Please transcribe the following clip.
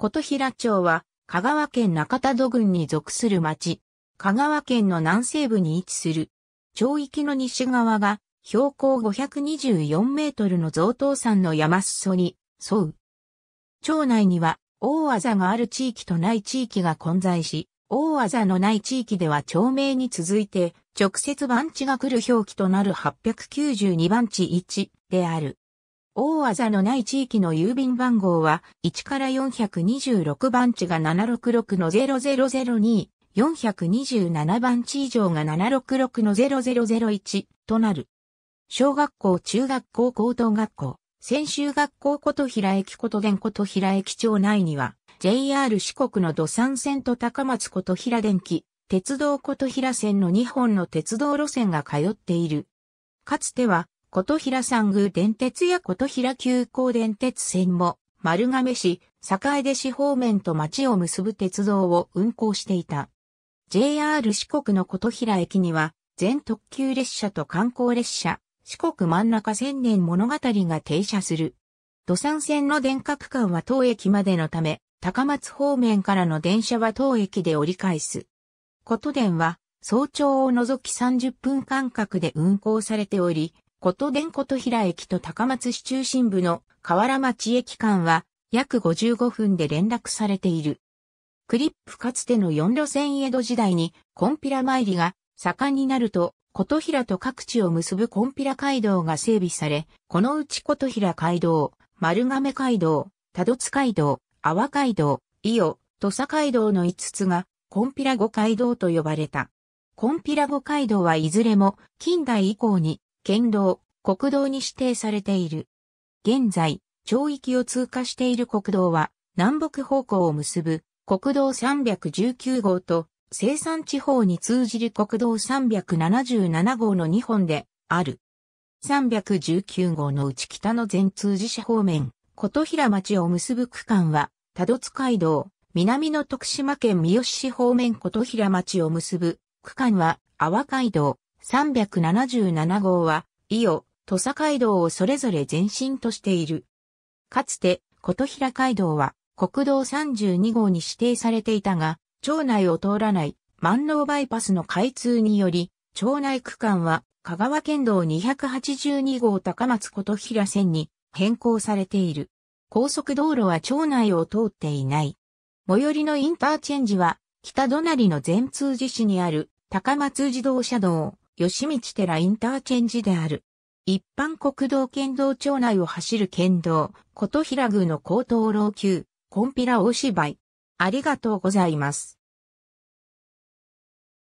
琴平町は、香川県中田戸郡に属する町。香川県の南西部に位置する。町域の西側が、標高524メートルの贈答山の山裾に、沿う。町内には、大技がある地域とない地域が混在し、大技のない地域では町名に続いて、直接番地が来る表記となる892番地1である。大技のない地域の郵便番号は、1から426番地が766の0002、427番地以上が766の0001となる。小学校、中学校、高等学校、専修学校こと平駅こと電こと平駅町内には、JR 四国の土産線と高松こと平電気、鉄道こと平線の2本の鉄道路線が通っている。かつては琴平山宮電鉄や琴平急行電鉄線も、丸亀市、坂出市方面と町を結ぶ鉄道を運行していた。JR 四国の琴平駅には、全特急列車と観光列車、四国真ん中千年物語が停車する。土産線の電化区間は当駅までのため、高松方面からの電車は当駅で折り返す。琴電は、早朝を除き30分間隔で運行されており、琴電琴平駅と高松市中心部の河原町駅間は約55分で連絡されている。クリップかつての4路線江戸時代にコンピラ参りが盛んになると、琴平と各地を結ぶコンピラ街道が整備され、このうち琴平街道、丸亀街道、多度津街道、阿波街道、伊予、土佐街道の5つがコンピラ五街道と呼ばれた。コンピラ五街道はいずれも近代以降に県道、国道に指定されている。現在、町域を通過している国道は、南北方向を結ぶ国道319号と、生産地方に通じる国道377号の2本である。319号の内北の全通寺市方面、琴平町を結ぶ区間は、多度津街道、南の徳島県三好市方面琴平町を結ぶ区間は、阿波街道、377号は、伊予、土佐街道をそれぞれ前進としている。かつて、琴平街道は、国道32号に指定されていたが、町内を通らない万能バイパスの開通により、町内区間は香川県道282号高松琴平線に変更されている。高速道路は町内を通っていない。最寄りのインターチェンジは北隣の全通寺市にある高松自動車道。吉道寺インターチェンジである。一般国道県道町内を走る県道、琴平宮の高等老朽、コンピラ大芝居。ありがとうございます。